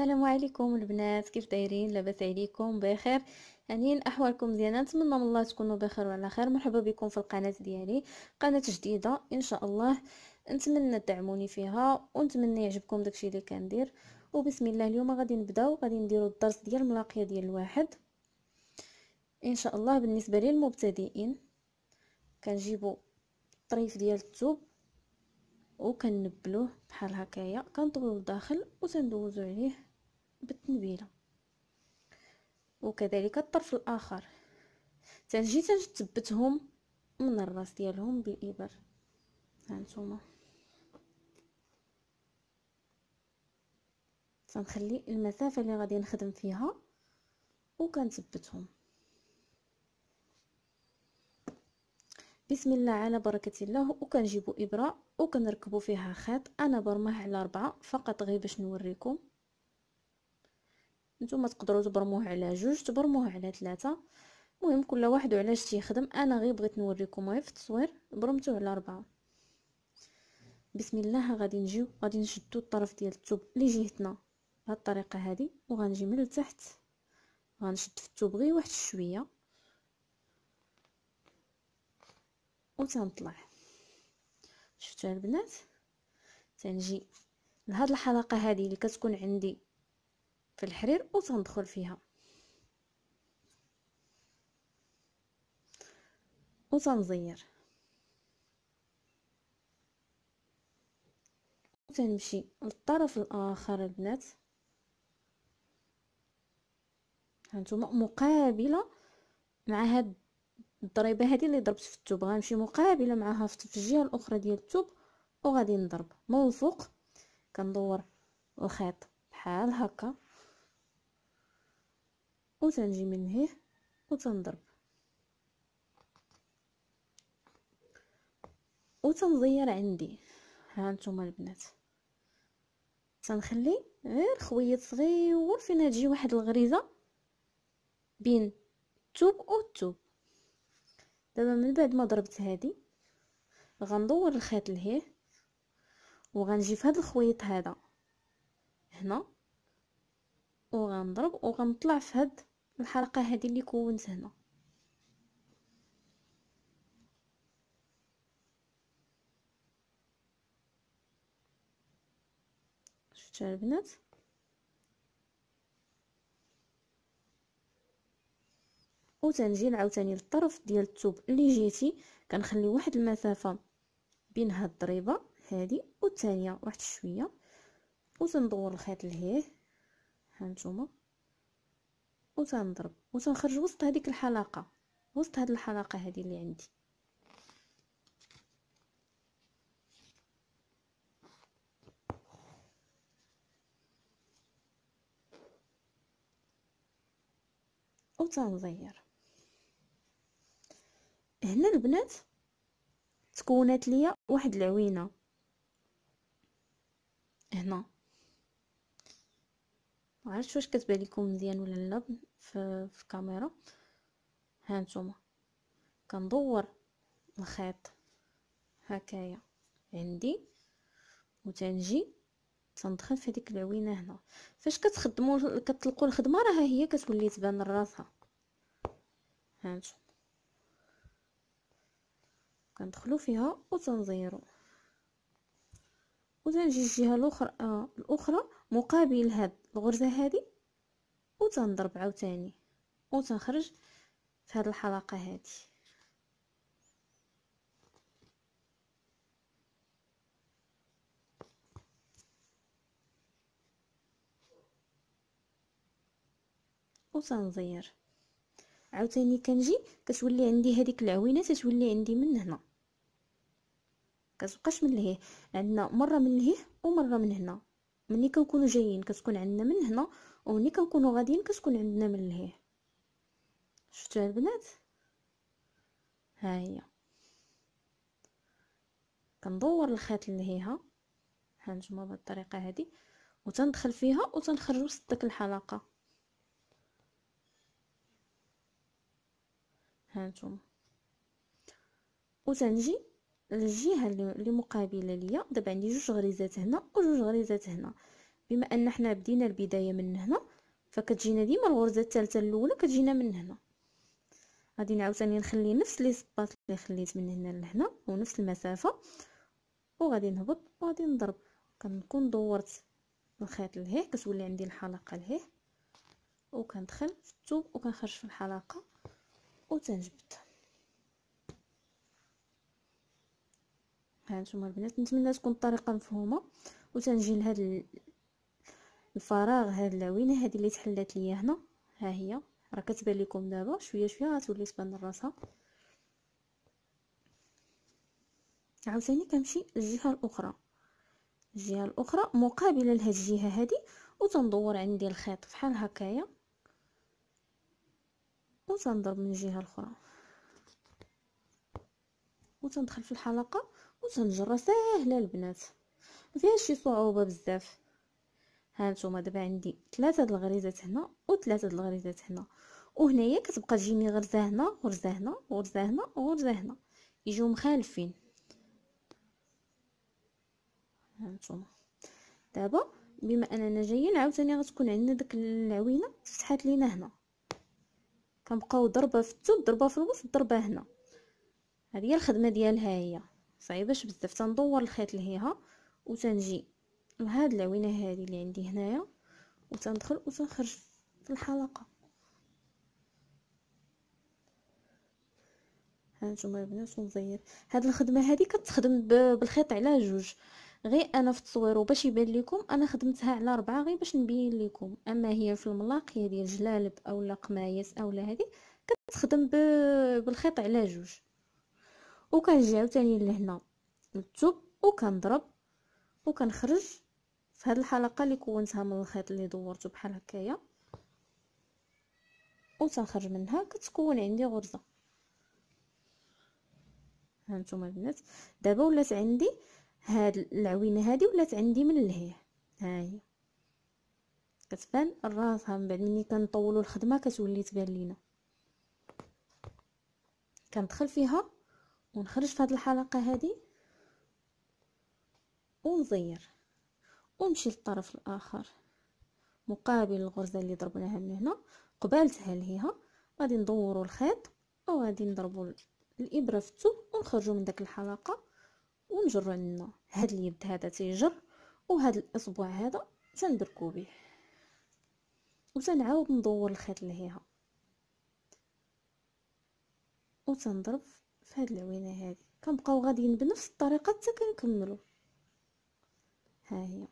السلام عليكم البنات كيف دايرين لاباس عليكم بخير يعني احوالكم مزيانه نتمنى من الله تكونوا بخير وعلى خير مرحبا بكم في القناه ديالي قناه جديده ان شاء الله نتمنى تدعموني فيها ونتمنى يعجبكم داكشي اللي كندير وبسم الله اليوم غادي نبداو غادي نديرو الدرس ديال الملاقيه ديال الواحد ان شاء الله بالنسبه للمبتدئين كنجيبو الطريف ديال الثوب وكنبلوه بحال هكايا كنطويو لداخل وتندوزو عليه بالتنبيله وكذلك الطرف الاخر تنجي تنثبتهم من الراس ديالهم بالابر هانتوما تنخلي المسافه اللي غادي نخدم فيها وكنثبتهم بسم الله على بركة الله وكنجيبو إبرة وكنركبو فيها خيط أنا برمه على ربعة فقط غير باش نوريكم نتوما تقدروا تبرموه على جوج تبرموه على ثلاثة مهم كل واحد وعلاش تيخدم انا غير بغيت نوريكم غير في التصوير برمتوه على ربعة بسم الله غادي نجيو غادي نشدو الطرف ديال التوب لجهتنا بهاد الطريقه هادي وغنجي من التحت غنشد في التوب غير واحد شويه وتنطلع شفتوا البنات تنجي لهاد الحلقه هذه اللي كتكون عندي في الحرير وتندخل فيها وتنزير وتنمشي للطرف الاخر البنات هانتوما مقابله مع هاد الضريبه هذه اللي ضربت في الثوب غنمشي مقابله معها في الجهه الاخرى ديال الثوب وغادي نضرب من الفوق كندور الخيط بحال هكا وتنجي من هنا وتنضرب وتنزير عندي ها نتوما البنات تنخلي غير خويط صغير فين تجي واحد الغريزه بين او توب دابا من بعد ما ضربت هادي غندور الخيط لهيه وغنجي في هذا الخويط هذا هنا وغنضرب وغنطلع في هاد الحلقه هذه اللي كونت هنا شفتوا البنات وتنجي عاوتاني للطرف ديال الثوب اللي جيتي كنخلي واحد المسافه بين هاد الضريبه هادي والثانيه واحد شويه وتندور الخيط لهيه هانتوما وتنضرب وتنخرج وسط هذيك الحلقه وسط هاد الحلقه هادي اللي عندي وتنزير هنا البنات تكونت ليا واحد العوينه هنا ما عرفتش واش كتبان لكم مزيان ولا لا في, الكاميرا ها نتوما كندور الخيط هكايا عندي وتنجي تندخل في هذيك العوينه هنا فاش كتخدموا كتلقوا الخدمه راها هي كتولي تبان راسها هانتوما كندخلو فيها وتنزيرو وتنجي الجهه الاخرى آه الاخرى مقابل هاد الغرزه هذه وتنضرب عاوتاني وتنخرج في هاد الحلقه هذه وتنزير عاوتاني كنجي كتولي عندي هذيك العوينه تتولي عندي من هنا كتبقاش من لهيه عندنا مره من لهيه ومره من هنا ملي كنكونوا جايين كتكون عندنا من هنا وملي كنكونوا غاديين كتكون عندنا من لهيه شفتوا البنات ها هي كندور الخيط لهيها هانتوما بهاد الطريقه هذه وتندخل فيها وتنخرج وسط داك الحلقه هانتوما وتنجي الجهه اللي مقابله ليا دابا عندي جوج غريزات هنا وجوج غريزات هنا بما ان حنا بدينا البدايه من هنا فكتجينا ديما الغرزه الثالثه الاولى كتجينا من هنا غادي نعاوتاني نخلي نفس لي سباط اللي خليت من هنا لهنا ونفس المسافه وغادي نهبط وغادي نضرب كنكون دورت الخيط لهيه كتولي عندي الحلقه لهيه وكندخل في الثوب وكنخرج في الحلقه وتنجبد ها نتوما البنات نتمنى تكون الطريقه مفهومه وتنجي لهاد الفراغ هاد اللوينه هذه اللي تحلات ليا هنا ها هي راه كتبان لكم دابا شويه شويه غتولي تبان راسها عاوتاني كنمشي للجهه الاخرى الجهه الاخرى مقابله لهاد الجهه هذه وتندور عندي الخيط بحال هكايا وتنضرب من الجهه الاخرى وتندخل في الحلقه وتنجر ساهله البنات ما فيهاش شي صعوبه بزاف ها نتوما دابا عندي ثلاثه د الغريزات هنا وثلاثه د الغريزات هنا وهنايا كتبقى تجيني غرزه هنا غرزه هنا غرزه هنا غرزه هنا يجيو مخالفين ها نتوما دابا بما اننا جايين عاوتاني غتكون عندنا ديك العوينه فتحات لينا هنا كنبقاو ضربه في التوب ضربه في الوسط ضربه هنا هذه هي الخدمه ديالها هي صعيباش بزاف تندور الخيط لهيها وتنجي لهاد العوينه هذه اللي عندي هنايا وتندخل وتنخرج في الحلقه هانتوما البنات ونزير هاد الخدمه هادي كتخدم بالخيط على جوج غير انا في التصوير وباش يبان لكم انا خدمتها على ربعة غير باش نبين لكم اما هي في الملاق هي ديال جلالب اولا قمايس اولا هذه كتخدم بالخيط على جوج وكنجي عاوتاني لهنا للثوب وكنضرب وكنخرج في هذه الحلقه اللي كونتها من الخيط اللي دورته بحال هكايا وتنخرج منها كتكون عندي غرزه هانتوما البنات دابا ولات عندي هاد العوينه هادي ولات عندي من لهيه هاهي كتبان راسها من بعد ملي كنطولوا الخدمه كتولي تبان لينا كندخل فيها ونخرج في هاد الحلقه هادي ونزير ونمشي للطرف الاخر مقابل الغرزه اللي ضربناها من هنا قبالتها لهيها غادي ندوروا الخيط وغادي نضربوا الابره في الثوب ونخرجوا من داك الحلقه ونجر عندنا هاد اليد هذا تيجر وهاد الاصبع هذا تندركو به وتنعاود ندور الخيط لهيها وتنضرب في هاد العوينه هادي كنبقاو غاديين بنفس الطريقه حتى كنكملو ها هي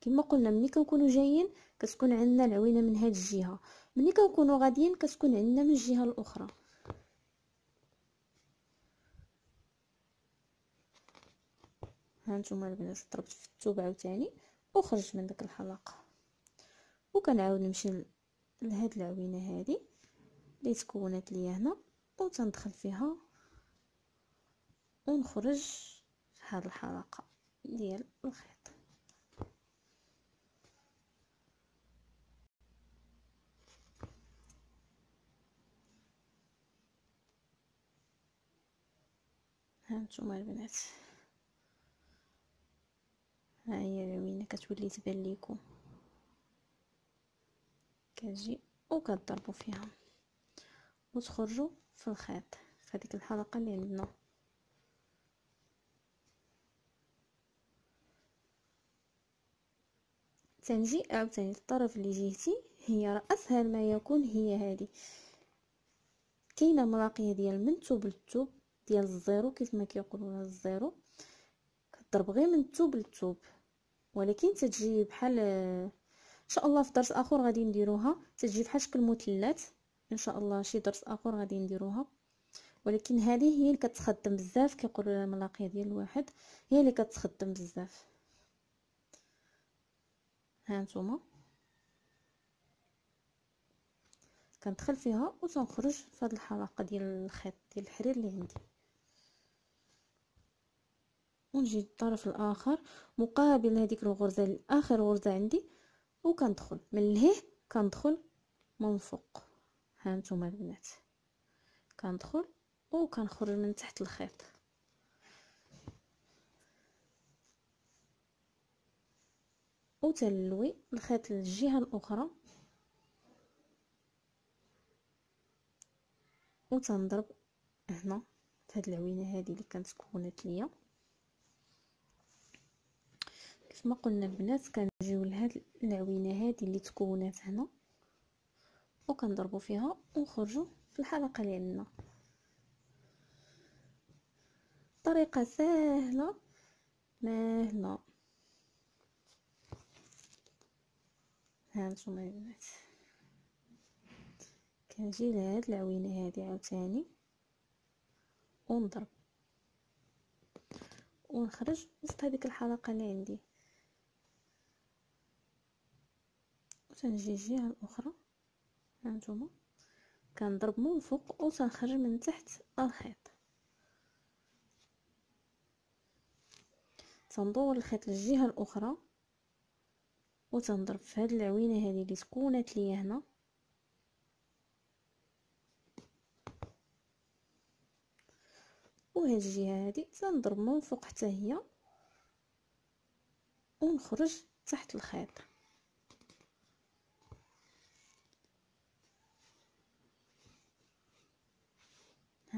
كما قلنا ملي كنكونوا جايين كتكون عندنا العوينه من هاد الجهه ملي كنكونوا غاديين كتكون عندنا من الجهه الاخرى هانتوما البنات ضربت في التوب عاوتاني وخرجت من داك الحلقه وكنعاود نمشي لهاد العوينه هادي اللي تكونت ليا هنا وتندخل فيها ونخرج هاد الحلقه ديال الخيط هانتوما البنات هاهي العوينه كتولي تبان ليكم كتجي وكتضربوا فيها وتخرجوا في الخيط في هذيك الحلقه اللي عندنا تنجي تاني الطرف اللي جيتي هي اسهل ما يكون هي هذه كاينه مراقيه ديال من توب للتوب ديال الزيرو كيف ما كيقولوا الزيرو كضرب غير من توب للتوب ولكن تتجي بحال ان شاء الله في درس اخر غادي نديروها تتجي بحال شكل مثلث ان شاء الله شي درس اخر غادي نديروها ولكن هذه هي اللي كتخدم بزاف كيقولوا الملاقيه ديال الواحد هي اللي كتخدم بزاف ها نتوما كندخل فيها وتنخرج في هذه الحلقه ديال الخيط ديال الحرير اللي عندي ونجي للطرف الاخر مقابل هذيك الغرزه الاخر غرزه عندي وكندخل من لهيه كندخل من فوق ها نتوما البنات كندخل وكنخرج من تحت الخيط وتلوي الخيط للجهه الاخرى وتنضرب هنا في هاد العوينه هذه اللي كانت كونت ليا كما قلنا البنات كنجيو لهاد العوينه هادي اللي تكونات هنا وكنضربوا فيها ونخرجوا في الحلقه عندنا طريقه سهله مهله ها نتوما البنات كنجي لهاد العوينه هادي عاوتاني ونضرب ونخرج وسط هذيك الحلقه اللي عندي تنجي الجهه الاخرى هانتوما كنضرب من فوق وتنخرج من تحت الخيط تندور الخيط للجهه الاخرى وتنضرب في هاد العوينه هذه اللي تكونت ليا هنا وهاد الجهه هذه تنضرب من فوق حتى هي ونخرج تحت الخيط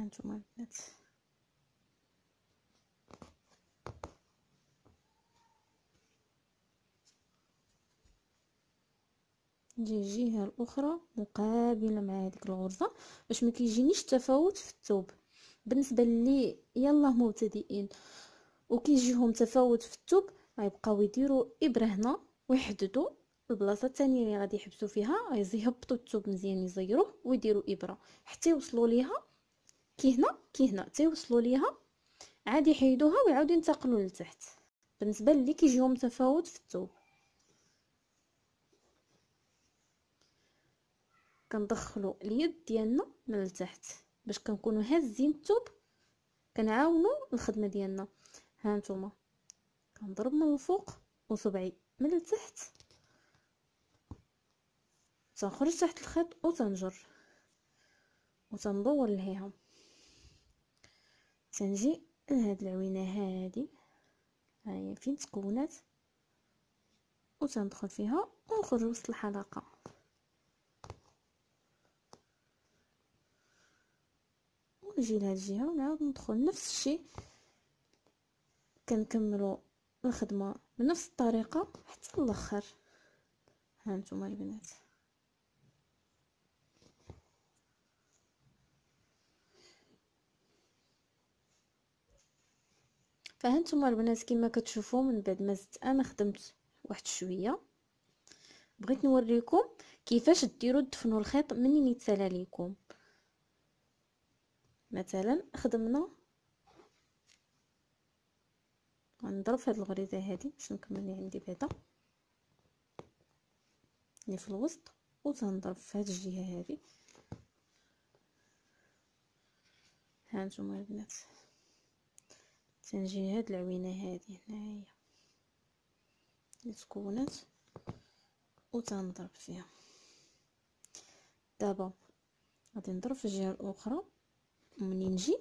هانتوما البنات نجي الجهه الاخرى مقابله مع هذيك الغرزه باش ما كيجينيش تفاوت في الثوب بالنسبه لي يلاه مبتدئين وكيجيهم تفاوت في الثوب غيبقاو يديروا ابره هنا ويحددوا البلاصه الثانيه اللي غادي يحبسوا فيها غيزيهبطوا الثوب مزيان يزيروه ويديروا ابره حتى يوصلوا ليها كي هنا كي هنا تيوصلوا ليها عاد يحيدوها ويعاودوا ينتقلوا لتحت بالنسبه للي كيجيهم تفاوت في الثوب كندخلوا اليد ديالنا من التحت باش كنكونوا هازين الثوب كنعاونوا الخدمه ديالنا ها نتوما كنضرب من الفوق وصبعي من التحت تنخرج تحت الخيط وتنجر وتندور لهيهم تنجي لهاد العوينه هادي هاهي فين تكونات وتندخل تندخل فيها ونخرج وسط الحلقه ونجي لهاد الجهه ونعاود ندخل نفس الشيء كنكملوا الخدمه بنفس الطريقه حتى الاخر ها البنات فهانتوما البنات كما كتشوفوا من بعد ما زدت انا خدمت واحد شويه بغيت نوريكم كيفاش ديروا تدفنوا الخيط منين يتسالى ليكم مثلا خدمنا غنضرب هذه الغريزه هادي باش نكمل لي عندي بيضه اللي في الوسط وتنضرب في هذه الجهه هادي هانتوما البنات تنجي هاد العوينه هادي هنايا اللي تكونت و تنضرب فيها دابا غادي نضرب في الجهه الاخرى منين نجي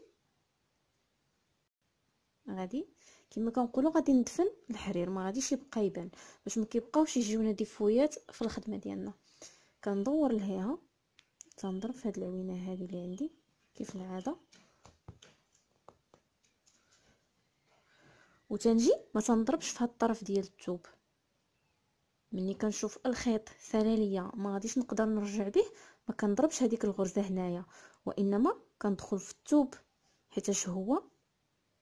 غادي كما كنقولوا غادي ندفن الحرير ما غاديش يبقى يبان باش ما كيبقاوش يجيونا ديفويات في الخدمه ديالنا كندور لهيها تنضرب في هاد العوينه هذه اللي عندي كيف العاده وتنجي ما تنضربش في هاد الطرف ديال الثوب ملي كنشوف الخيط سالا ليا ما غاديش نقدر نرجع به ما كنضربش هذيك الغرزه هنايا وانما كندخل في الثوب حيتاش هو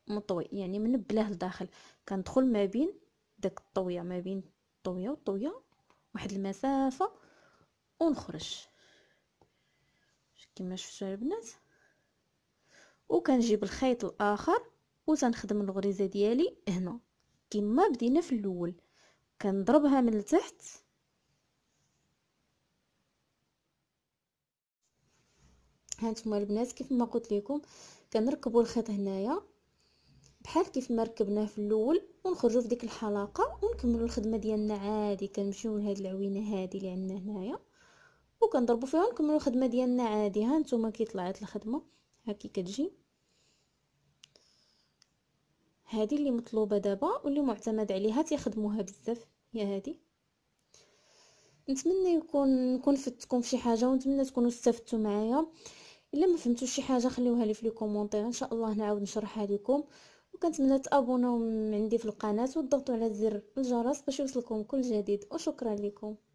مطوي يعني منبلاه لداخل كندخل ما بين داك الطويه ما بين الطويه والطويه واحد المسافه ونخرج كما شفتوا البنات وكنجيب الخيط الاخر وتنخدم الغريزه ديالي هنا كما بدينا في الاول كنضربها من التحت هانتوما البنات كيف ما قلت لكم كنركبوا الخيط هنايا بحال كيف ما ركبناه في الاول ونخرجوا في ديك الحلقه ونكملوا الخدمه ديالنا عادي كنمشيو لهاد العوينه هادي اللي عندنا هنايا وكنضربوا فيها ونكملوا الخدمه ديالنا عادي ها نتوما كي طلعت الخدمه هاكي كتجي هذه اللي مطلوبه دابا واللي معتمد عليها تيخدموها بزاف هي هذه نتمنى يكون نكون فدتكم شي حاجه ونتمنى تكونوا استفدتوا معايا الا ما فهمتوا شي حاجه خليوها لي في لي كومونتير ان شاء الله نعاود نشرحها لكم وكنتمنى تابوناو عندي في القناه وتضغطوا على زر الجرس باش يوصلكم كل جديد وشكرا لكم